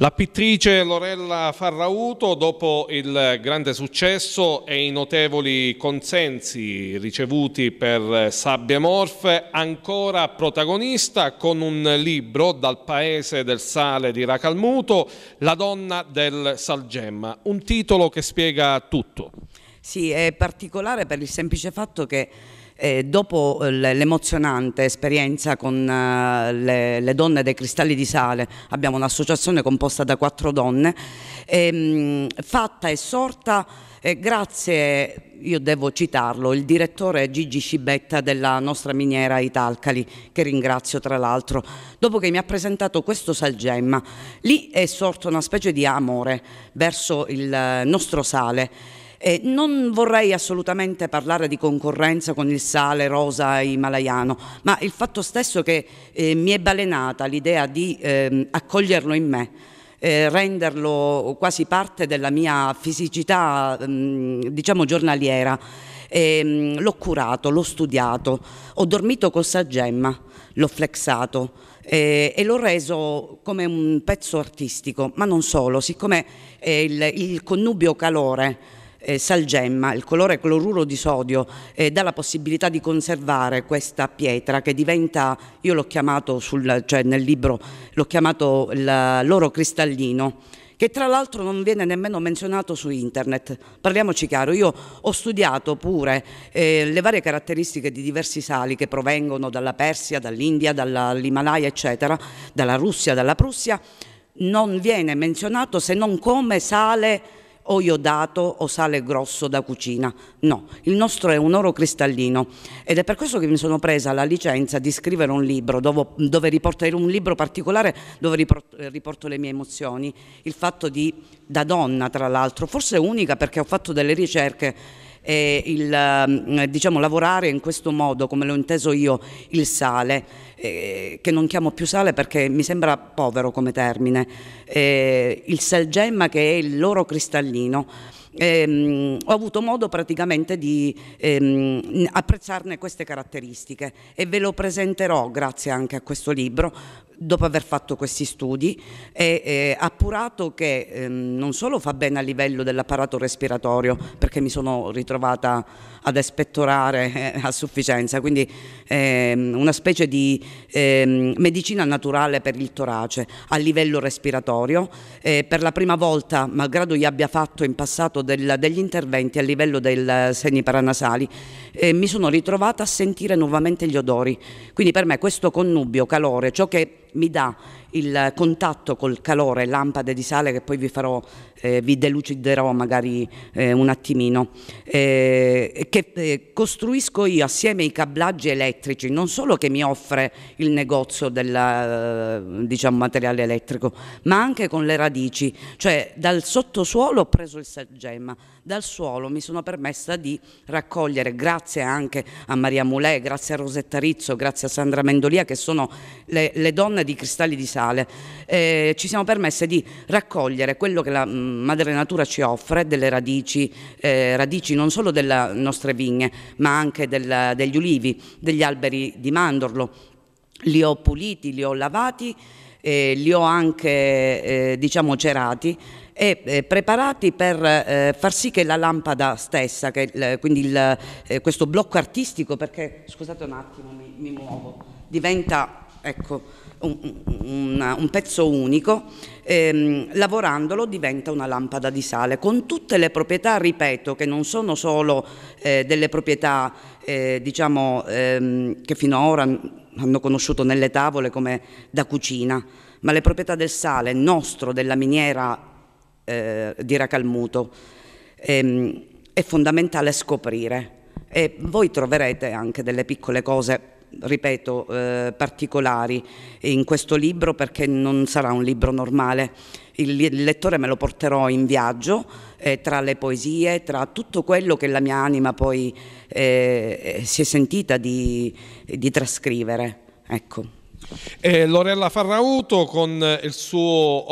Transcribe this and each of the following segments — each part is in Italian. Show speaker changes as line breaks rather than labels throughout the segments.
La pittrice Lorella Farrauto, dopo il grande successo e i notevoli consensi ricevuti per Sabbie Morfe, ancora protagonista con un libro dal paese del sale di Racalmuto, La donna del Salgemma, un titolo che spiega tutto.
Sì, è particolare per il semplice fatto che eh, dopo eh, l'emozionante esperienza con eh, le, le, donne dei cristalli di sale, abbiamo un'associazione composta da quattro donne, ehm, fatta e sorta eh, grazie, io devo citarlo, il direttore Gigi Scibetta della nostra miniera Italcali, che ringrazio tra l'altro, dopo che mi ha presentato questo salgemma, lì è sorto una specie di amore verso il eh, nostro sale eh, non vorrei assolutamente parlare di concorrenza con il sale rosa himalayano, ma il fatto stesso che eh, mi è balenata l'idea di eh, accoglierlo in me. Eh, renderlo quasi parte della mia fisicità, mh, mm, diciamo giornaliera. Eh, l'ho curato, l'ho studiato, ho dormito con gemma, l'ho flexato eh, e l'ho reso come un pezzo artistico, ma non solo, siccome eh, il, il connubio calore eh, salgemma, il colore cloruro di sodio, eh, dà la possibilità di conservare questa pietra che diventa, io l'ho chiamato sul, cioè nel libro, l'ho chiamato l'oro cristallino che tra l'altro non viene nemmeno menzionato su internet. Parliamoci chiaro, io ho studiato pure eh, le varie caratteristiche di diversi sali che provengono dalla Persia, dall'India, dall'Himalaya, eccetera, dalla Russia, dalla Prussia, non viene menzionato se non come sale o iodato o sale grosso da cucina. No, il nostro è un oro cristallino ed è per questo che mi sono presa la licenza di scrivere un libro dove, dove riporto, un libro particolare dove riporto, riporto le mie emozioni, il fatto di, da donna tra l'altro, forse unica perché ho fatto delle ricerche eh, il, ehm, diciamo, lavorare in questo modo, come l'ho inteso io, il sale, eh, che non chiamo più sale perché mi sembra povero come termine, eh, il salgemma che è il loro cristallino ehm, ho avuto modo praticamente di ehm, apprezzarne queste caratteristiche e ve lo presenterò grazie anche a questo libro dopo aver fatto questi studi e eh, appurato che ehm, non solo fa bene a livello dell'apparato respiratorio perché mi sono ritrovata ad espettorare eh, a sufficienza quindi ehm, una specie di ehm, medicina naturale per il torace a livello respiratorio eh, per la prima volta malgrado gli abbia fatto in passato fatto del, degli interventi a livello dei eh, segni paranasali eh, mi sono ritrovata a sentire nuovamente gli odori. Quindi per me questo connubio calore, ciò che mi dà il contatto col calore, lampade di sale che poi vi, farò, eh, vi deluciderò magari eh, un attimino, eh, che eh, costruisco io assieme ai cablaggi elettrici, non solo che mi offre il negozio del eh, diciamo, materiale elettrico, ma anche con le radici, cioè dal sottosuolo ho preso il salgemma, dal suolo mi sono permessa di raccogliere, grazie anche a Maria Mulè, grazie a Rosetta Rizzo, grazie a Sandra Mendolia, che sono le, le donne produzione di cristalli di sale eh, ci siamo permesse di raccogliere quello che la mm, madre natura ci offre, delle radici, eh, radici non solo delle nostre vigne, ma anche del, degli ulivi, degli alberi di mandorlo. Li ho puliti, li ho lavati, eh, li ho anche eh, diciamo cerati e eh, preparati per eh, far sì che la lampada stessa, che, eh, quindi il, eh, questo blocco artistico, perché scusate un attimo mi, mi muovo, diventa ecco, un, un, un pezzo unico, ehm, lavorandolo diventa una lampada di sale, con tutte le proprietà, ripeto, che non sono solo eh, delle proprietà eh, diciamo, ehm, che finora hanno conosciuto nelle tavole come da cucina, ma le proprietà del sale nostro, della miniera eh, di Racalmuto, ehm, è fondamentale scoprire. E voi troverete anche delle piccole cose ripeto, eh, particolari in questo libro perché non sarà un libro normale. Il, il lettore me lo porterò in viaggio eh, tra le poesie, tra tutto quello che la mia anima poi eh, si è sentita di, di trascrivere. Ecco.
E Lorella Farrauto con eh, il suo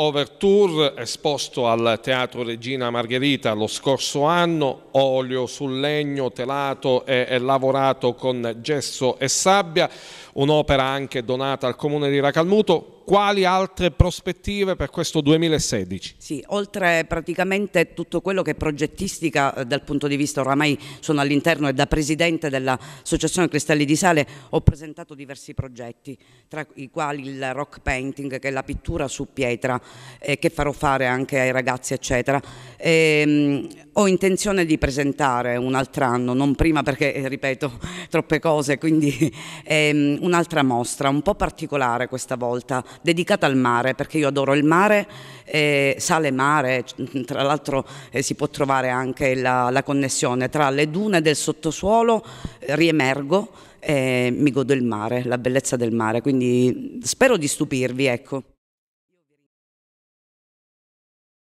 overture esposto al Teatro Regina Margherita lo scorso anno, olio sul legno telato e lavorato con gesso e sabbia, un'opera anche donata al comune di Racalmuto quali altre prospettive per questo 2016?
Sì, oltre praticamente tutto quello che è progettistica eh, dal punto di vista oramai sono all'interno e da presidente dell'Associazione Cristalli di Sale ho presentato diversi progetti, tra i quali il rock painting che è la pittura su pietra eh, che farò fare anche ai ragazzi eccetera. E, ehm, ho intenzione di presentare un altro anno, non prima perché eh, ripeto troppe cose, quindi ehm, un'altra mostra un po' particolare questa volta, dedicata al mare, perché io adoro il mare, eh, sale mare, tra l'altro eh, si può trovare anche la, la connessione tra le dune del sottosuolo, eh, riemergo e mi godo il mare, la
bellezza del mare, quindi spero di stupirvi, ecco.